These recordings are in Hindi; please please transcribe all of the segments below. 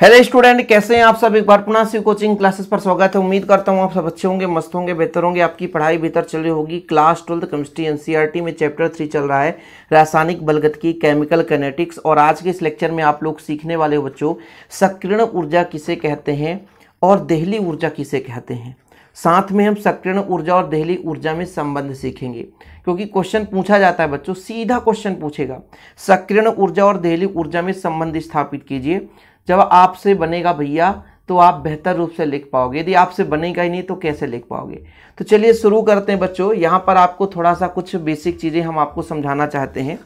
हेलो स्टूडेंट कैसे हैं आप सब एक बार पुनः शिव कोचिंग क्लासेस पर स्वागत है उम्मीद करता हूं आप सब अच्छे होंगे मस्त होंगे बेहतर होंगे आपकी पढ़ाई बेहतर चल रही होगी क्लास ट्वेल्थ केमिस्ट्री एनसीईआरटी में चैप्टर थ्री चल रहा है रासायनिक बलगत की केमिकल कैनेटिक्स और आज के इस लेक्चर में आप लोग सीखने वाले बच्चों सक्रिय ऊर्जा किसे कहते हैं और दहली ऊर्जा किसे कहते हैं साथ में हम सक्रिय ऊर्जा और दहली ऊर्जा में संबंध सीखेंगे क्योंकि क्वेश्चन पूछा जाता है बच्चों सीधा क्वेश्चन पूछेगा सक्रिय ऊर्जा और दहली ऊर्जा में संबंध स्थापित कीजिए जब आपसे बनेगा भैया तो आप बेहतर रूप से लिख पाओगे यदि आपसे बनेगा ही नहीं तो कैसे लिख पाओगे तो चलिए शुरू करते हैं बच्चों यहाँ पर आपको थोड़ा सा कुछ बेसिक चीज़ें हम आपको समझाना चाहते हैं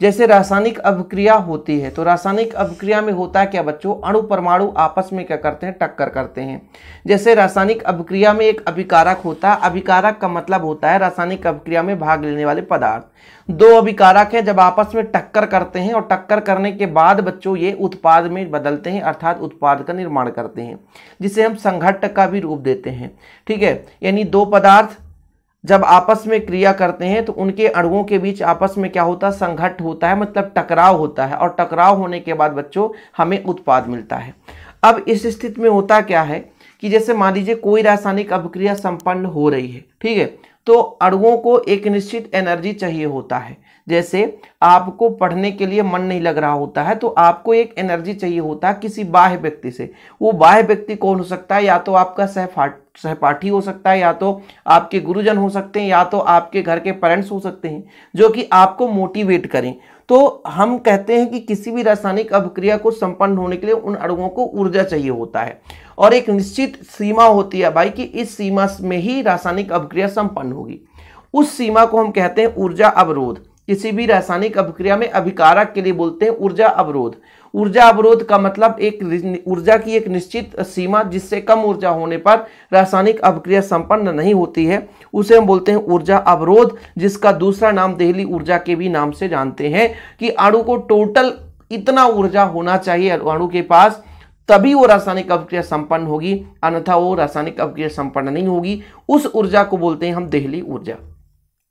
जैसे रासायनिक अभिक्रिया होती है तो रासायनिक अभिक्रिया में होता है क्या बच्चों अणु परमाणु आपस में क्या करते हैं टक्कर करते हैं जैसे रासायनिक अभिक्रिया में एक अभिकारक होता है अभिकारक का मतलब होता है रासायनिक अभिक्रिया में भाग लेने वाले पदार्थ दो अभिकारक हैं जब आपस में टक्कर करते हैं और टक्कर करने के बाद बच्चों ये उत्पाद में बदलते हैं अर्थात उत्पाद का निर्माण करते हैं जिसे हम संघट्ट का भी रूप देते हैं ठीक है यानी दो पदार्थ जब आपस में क्रिया करते हैं तो उनके अणुओं के बीच आपस में क्या होता है संघट होता है मतलब टकराव होता है और टकराव होने के बाद बच्चों हमें उत्पाद मिलता है अब इस स्थिति में होता क्या है कि जैसे मान लीजिए कोई रासायनिक अभिक्रिया संपन्न हो रही है ठीक है तो अणुओं को एक निश्चित एनर्जी चाहिए होता है जैसे आपको पढ़ने के लिए मन नहीं लग रहा होता है तो आपको एक एनर्जी चाहिए होता है किसी बाह्य व्यक्ति से वो बाह्य व्यक्ति कौन हो सकता है या तो आपका सहपाठ सहपाठी हो सकता है या तो आपके गुरुजन हो सकते हैं या तो आपके घर के पेरेंट्स हो सकते हैं जो कि आपको मोटिवेट करें तो हम कहते हैं कि किसी भी रासायनिक अभिक्रिया को संपन्न होने के लिए उन अड़ुओं को ऊर्जा चाहिए होता है और एक निश्चित सीमा होती है भाई कि इस सीमा में ही रासायनिक अभिक्रिया संपन्न होगी उस सीमा को हम कहते हैं ऊर्जा अवरोध किसी भी रासायनिक अभिक्रिया में अभिकारक के लिए बोलते हैं ऊर्जा अवरोध ऊर्जा अवरोध का मतलब एक ऊर्जा की एक निश्चित सीमा जिससे कम ऊर्जा होने पर रासायनिक अभिक्रिया संपन्न नहीं होती है उसे हम बोलते हैं ऊर्जा अवरोध जिसका दूसरा नाम दहली ऊर्जा के भी नाम से जानते हैं कि अणु को टोटल इतना ऊर्जा होना चाहिए अणु के पास तभी वो रासायनिक अभिक्रिया संपन्न होगी अन्यथा वो रासायनिक अभिक्रिया संपन्न नहीं होगी उस ऊर्जा को बोलते हैं हम देहली ऊर्जा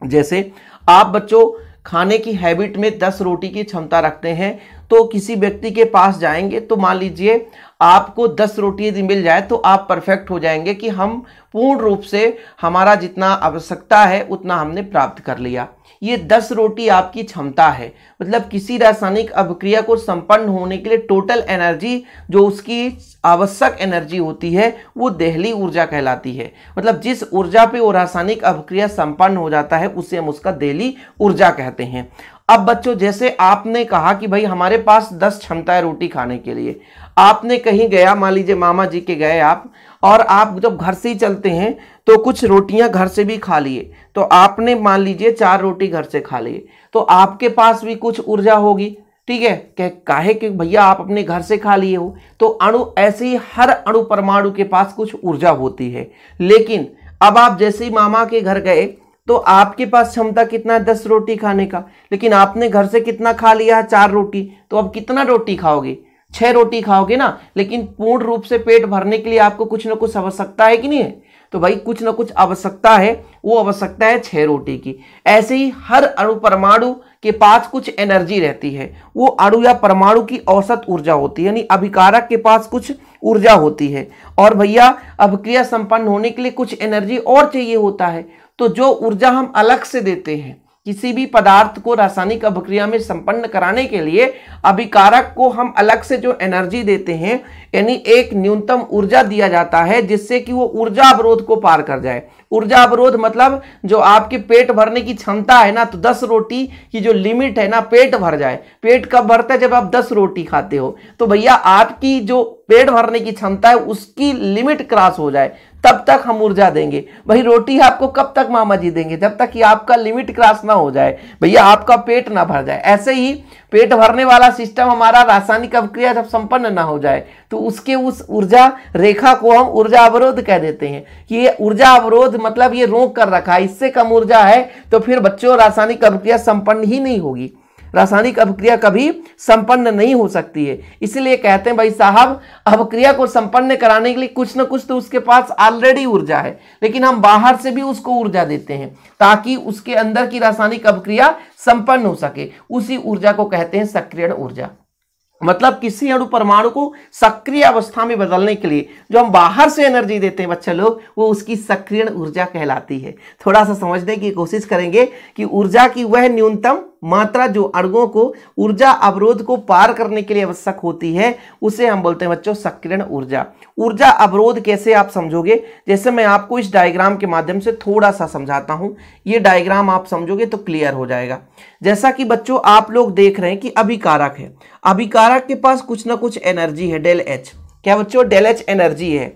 जैसे आप बच्चों खाने की हैबिट में दस रोटी की क्षमता रखते हैं तो किसी व्यक्ति के पास जाएंगे तो मान लीजिए आपको दस रोटी यदि मिल जाए तो आप परफेक्ट हो जाएंगे कि हम पूर्ण रूप से हमारा जितना आवश्यकता है उतना हमने प्राप्त कर लिया ये दस रोटी आपकी क्षमता है मतलब किसी रासायनिक अभिक्रिया को संपन्न होने के लिए टोटल एनर्जी जो उसकी आवश्यक एनर्जी होती है वो दहली ऊर्जा कहलाती है मतलब जिस ऊर्जा पे वो रासायनिक अभिक्रिया संपन्न हो जाता है उसे हम उसका दहली ऊर्जा कहते हैं अब बच्चों जैसे आपने कहा कि भाई हमारे पास दस क्षमता है रोटी खाने के लिए आपने कहीं गया मान लीजिए मामा जी के गए आप और आप जब घर से ही चलते हैं तो कुछ रोटियां घर से भी खा लिए तो आपने मान लीजिए चार रोटी घर से खा लिए तो आपके पास भी कुछ ऊर्जा होगी ठीक है कह काहे कि भैया आप अपने घर से खा लिए हो तो अणु ऐसे ही हर अणु परमाणु के पास कुछ ऊर्जा होती है लेकिन अब आप जैसे ही मामा के घर गए तो आपके पास क्षमता कितना है दस रोटी खाने का लेकिन आपने घर से कितना खा लिया है चार रोटी तो अब कितना रोटी खाओगे छह रोटी खाओगे ना लेकिन पूर्ण रूप से पेट भरने के लिए आपको कुछ ना कुछ आवश्यकता है कि नहीं है तो भाई कुछ ना कुछ आवश्यकता है वो आवश्यकता है छह रोटी की ऐसे ही हर अणु परमाणु के पास कुछ एनर्जी रहती है वो अणु या परमाणु की औसत ऊर्जा होती है यानी अभिकारक के पास कुछ ऊर्जा होती है और भैया अभिक्रिया संपन्न होने के लिए कुछ एनर्जी और चाहिए होता है तो जो ऊर्जा हम अलग से देते हैं किसी भी पदार्थ को रासायनिक अभिक्रिया में संपन्न कराने के लिए अभिकारक को हम अलग से जो एनर्जी देते हैं यानी एक न्यूनतम ऊर्जा दिया जाता है जिससे कि वो ऊर्जा अवरोध को पार कर जाए ऊर्जा अवरोध मतलब जो आपके पेट भरने की क्षमता है ना तो दस रोटी की जो लिमिट है ना पेट भर जाए पेट कब भरता है जब आप दस रोटी खाते हो तो भैया आपकी जो पेट भरने की क्षमता है उसकी लिमिट क्रॉस हो जाए तब तक हम ऊर्जा देंगे भाई रोटी आपको कब तक मामा जी देंगे जब तक कि आपका लिमिट क्रॉस ना हो जाए भैया आपका पेट ना भर जाए ऐसे ही पेट भरने वाला सिस्टम हमारा रासायनिक अवक्रिया जब संपन्न ना हो जाए तो उसके उस ऊर्जा रेखा को हम ऊर्जा अवरोध कह देते हैं कि ये ऊर्जा अवरोध मतलब ये रोक कर रखा है इससे कम ऊर्जा है तो फिर बच्चों रासायनिक अवक्रिया संपन्न ही नहीं होगी रासायनिक अभिक्रिया कभी संपन्न नहीं हो सकती है इसलिए कहते हैं भाई साहब अभिक्रिया को संपन्न कराने के लिए कुछ ना कुछ तो उसके पास ऑलरेडी ऊर्जा है लेकिन हम बाहर से भी उसको ऊर्जा देते हैं ताकि उसके अंदर की रासायनिक अभिक्रिया संपन्न हो सके उसी ऊर्जा को कहते हैं सक्रियण ऊर्जा मतलब किसी अणु परमाणु को सक्रिय अवस्था में बदलने के लिए जो हम बाहर से एनर्जी देते हैं बच्चे लोग वो उसकी सक्रिय ऊर्जा कहलाती है थोड़ा सा समझने की कोशिश करेंगे कि ऊर्जा की वह न्यूनतम मात्रा जो अणुओं को ऊर्जा अवरोध को पार करने के लिए आवश्यक होती है उसे हम बोलते हैं बच्चों सक्रिय ऊर्जा ऊर्जा अवरोध कैसे आप समझोगे जैसे मैं आपको इस डायग्राम के माध्यम से थोड़ा सा समझाता हूं ये डायग्राम आप समझोगे तो क्लियर हो जाएगा जैसा कि बच्चों आप लोग देख रहे हैं कि अभिकारक है अभिकारक के पास कुछ ना कुछ एनर्जी है डेल एच क्या बच्चों डेल एच एनर्जी है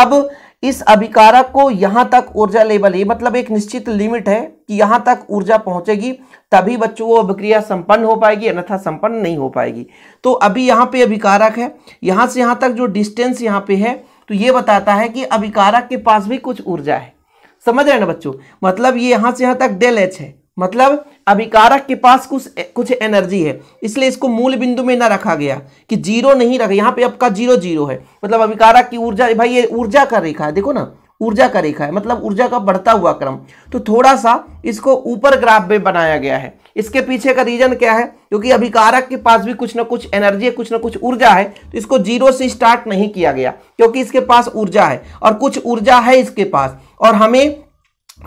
अब इस अभिकारक को यहाँ तक ऊर्जा लेवल ये मतलब एक निश्चित लिमिट है कि यहाँ तक ऊर्जा पहुंचेगी तभी बच्चों वो अभिक्रिया संपन्न हो पाएगी अन्यथा संपन्न नहीं हो पाएगी तो अभी यहाँ पे अभिकारक है यहाँ से यहाँ तक जो डिस्टेंस यहाँ पे है तो ये बताता है कि अभिकारक के पास भी कुछ ऊर्जा है समझ रहे ना बच्चों मतलब ये यहाँ से यहाँ तक डेल एच है मतलब अभिकारक के पास कुछ कुछ एनर्जी है इसलिए इसको मूल बिंदु में ना रखा गया कि जीरो नहीं रखा यहाँ पे आपका जीरो जीरो है मतलब अभिकारक की ऊर्जा भाई ये ऊर्जा का रेखा है देखो ना ऊर्जा का रेखा है मतलब ऊर्जा का बढ़ता हुआ क्रम तो थोड़ा सा इसको ऊपर ग्राफ में बनाया गया है इसके पीछे का रीजन क्या है क्योंकि अभिकारक के पास भी कुछ ना कुछ एनर्जी है कुछ ना कुछ ऊर्जा है तो इसको जीरो से स्टार्ट नहीं किया गया क्योंकि इसके पास ऊर्जा है और कुछ ऊर्जा है इसके पास और हमें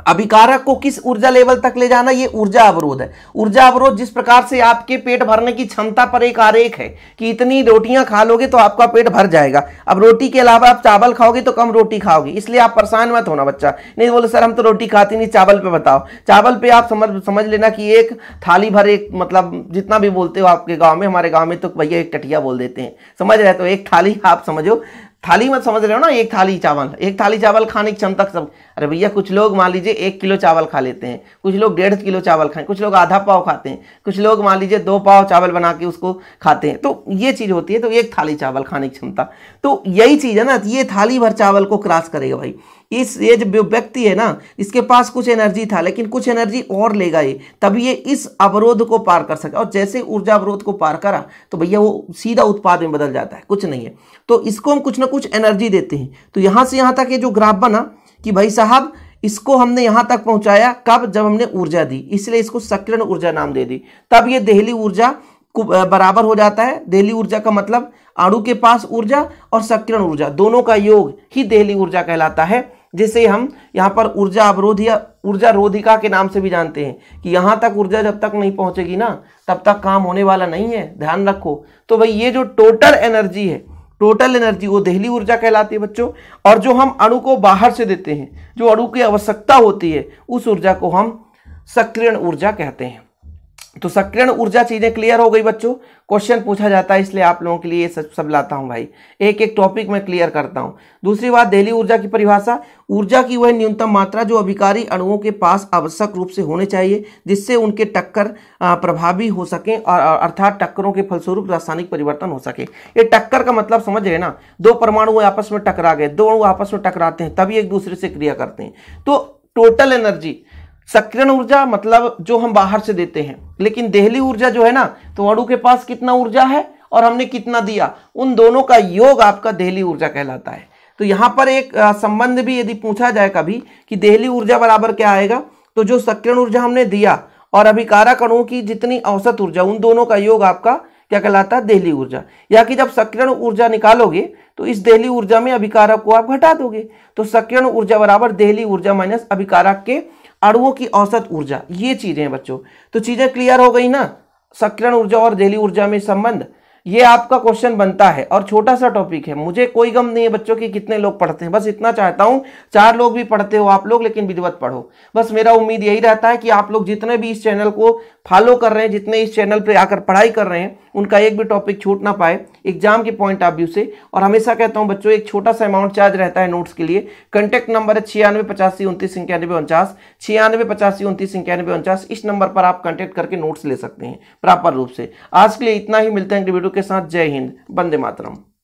अभिकारक को किस ऊर्जा लेवल तक ले जाना ये ऊर्जा अवरोध है ऊर्जा अवरोध जिस प्रकार से आपके पेट भरने की क्षमता पर एक आरेख है कि इतनी रोटियां खा लोगे तो आपका पेट भर जाएगा अब रोटी के अलावा आप चावल खाओगे तो कम रोटी खाओगे इसलिए आप परेशान मत होना बच्चा नहीं बोले सर हम तो रोटी खाते नहीं चावल पे बताओ चावल पे आप समझ समझ लेना कि एक थाली भर एक मतलब जितना भी बोलते हो आपके गाँव में हमारे गाँव में तो भैया एक टटिया बोल देते हैं समझ रहे तो एक थाली आप समझो थाली मत समझ रहे हो ना एक थाली चावल एक थाली चावल खाने की क्षमता सब अरे भैया कुछ लोग मान लीजिए एक किलो चावल खा लेते हैं कुछ लोग डेढ़ किलो चावल खाएं कुछ लोग आधा पाव खाते हैं कुछ लोग मान लीजिए दो पाव चावल बना के उसको खाते हैं तो ये चीज़ होती है तो एक थाली चावल खाने की क्षमता तो यही चीज़ है ना ये थाली भर चावल को क्रॉस करेगा भाई इस ये जो व्यक्ति है ना इसके पास कुछ एनर्जी था लेकिन कुछ एनर्जी और लेगा ये तभी ये इस अवरोध को पार कर सका और जैसे ऊर्जा अवरोध को पार करा तो भैया वो सीधा उत्पाद में बदल जाता है कुछ नहीं है तो इसको हम कुछ ना कुछ एनर्जी देते हैं तो यहाँ से यहाँ तक ये जो ग्राफ बना कि भाई साहब इसको हमने यहाँ तक पहुँचाया कब जब हमने ऊर्जा दी इसलिए इसको सक्रिय ऊर्जा नाम दे दी तब ये दहली ऊर्जा बराबर हो जाता है दहली ऊर्जा का मतलब आड़ू के पास ऊर्जा और सक्रिय ऊर्जा दोनों का योग ही दहली ऊर्जा कहलाता है जिसे हम यहाँ पर ऊर्जा अवरोध या ऊर्जा रोधिका के नाम से भी जानते हैं कि यहाँ तक ऊर्जा जब तक नहीं पहुँचेगी ना तब तक काम होने वाला नहीं है ध्यान रखो तो भाई ये जो टोटल एनर्जी है टोटल एनर्जी वो दहली ऊर्जा कहलाती है बच्चों और जो हम अणु को बाहर से देते हैं जो अणु की आवश्यकता होती है उस ऊर्जा को हम सक्रियण ऊर्जा कहते हैं तो सक्रियण ऊर्जा चीजें क्लियर हो गई बच्चों क्वेश्चन पूछा जाता है इसलिए आप लोगों के लिए ये सब सब लाता हूँ भाई एक एक टॉपिक मैं क्लियर करता हूँ दूसरी बात दहली ऊर्जा की परिभाषा ऊर्जा की वह न्यूनतम मात्रा जो अभिकारी अणुओं के पास आवश्यक रूप से होने चाहिए जिससे उनके टक्कर प्रभावी हो सके और अर्थात टक्करों के फलस्वरूप रासायनिक परिवर्तन हो सके ये टक्कर का मतलब समझ रहे ना दो परमाणु आपस में टकरा गए दो अणु आपस में टकराते हैं तभी एक दूसरे से क्रिया करते हैं तो टोटल एनर्जी सक्रियण ऊर्जा मतलब जो हम बाहर से देते हैं लेकिन देहली ऊर्जा जो है ना तो अणु के पास कितना ऊर्जा है और हमने कितना दिया उन दोनों का योग आपका देहली ऊर्जा कहलाता है तो यहाँ पर एक संबंध भी यदि पूछा जाए कभी कि देहली ऊर्जा बराबर क्या आएगा तो जो सक्रियण ऊर्जा हमने दिया और अभिकारक अणुओं की जितनी औसत ऊर्जा उन दोनों का योग आपका क्या कहलाता है देहली ऊर्जा या कि जब सक्रियण ऊर्जा निकालोगे तो इस देहली ऊर्जा में अभिकारक को आप घटा दोगे तो सक्रियण ऊर्जा बराबर देहली ऊर्जा माइनस अभिकारक के अणुओं की औसत ऊर्जा ये चीज़ें बच्चों तो चीज़ें क्लियर हो गई ना सक्रण ऊर्जा और देली ऊर्जा में संबंध ये आपका क्वेश्चन बनता है और छोटा सा टॉपिक है मुझे कोई गम नहीं है बच्चों की कितने लोग पढ़ते हैं बस इतना चाहता हूँ चार लोग भी पढ़ते हो आप लोग लेकिन विधिवत पढ़ो बस मेरा उम्मीद यही रहता है कि आप लोग जितने भी इस चैनल को फॉलो कर रहे हैं जितने इस चैनल पे आकर पढ़ाई कर रहे हैं उनका एक भी टॉपिक छूट ना पाए एग्जाम के पॉइंट ऑफ व्यू से और हमेशा कहता हूं बच्चों एक छोटा सा अमाउंट चार्ज रहता है नोट्स के लिए कॉन्टैक्ट नंबर है छियानवे पचासी उनतीस इक्यानवे उनचास छियानवे पचासी उनतीस इक्यानवे उनचास इस नंबर पर आप कॉन्टैक्ट करके नोट्स ले सकते हैं प्रॉपर रूप से आज के लिए इतना ही मिलते हैं वीडियो के साथ जय हिंद बंदे मातरम